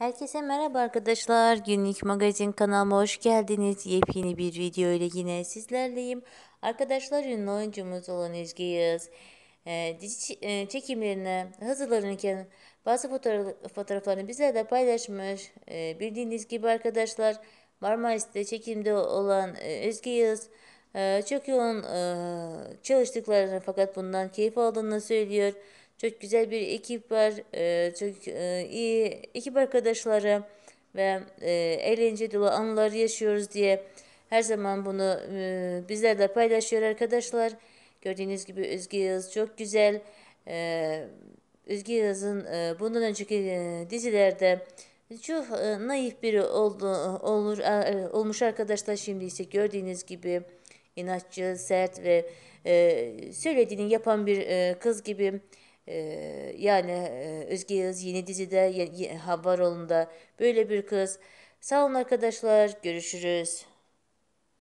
Herkese merhaba arkadaşlar. Günlük magazin kanalıma hoş geldiniz. Yepyeni bir video ile yine sizlerleyim. Arkadaşlar ünlü oyuncumuz olan Özge Yağız e, dizi e, çekimlerine hazırlanırken bazı fotoğraf, fotoğraflarını bize de paylaşmış. E, bildiğiniz gibi arkadaşlar Marmaris'te çekimde olan e, Özge Yağız e, çok yoğun e, çalıştıklarını fakat bundan keyif aldığını söylüyor. Çok güzel bir ekip var. Ee, çok e, iyi ekip arkadaşları ve e, eğlence dolu anılar yaşıyoruz diye her zaman bunu e, bizlerle paylaşıyor arkadaşlar. Gördüğünüz gibi Özge Yağız çok güzel. E, Özge Yağız'ın e, bundan önceki e, dizilerde çok e, naif biri oldu, olur, olmuş arkadaşlar. Şimdi ise gördüğünüz gibi inatçı, sert ve söylediğini yapan bir kız gibi ee, yani e, Özge Yağız yeni dizide Havaroğlu'nda böyle bir kız. Sağ olun arkadaşlar görüşürüz.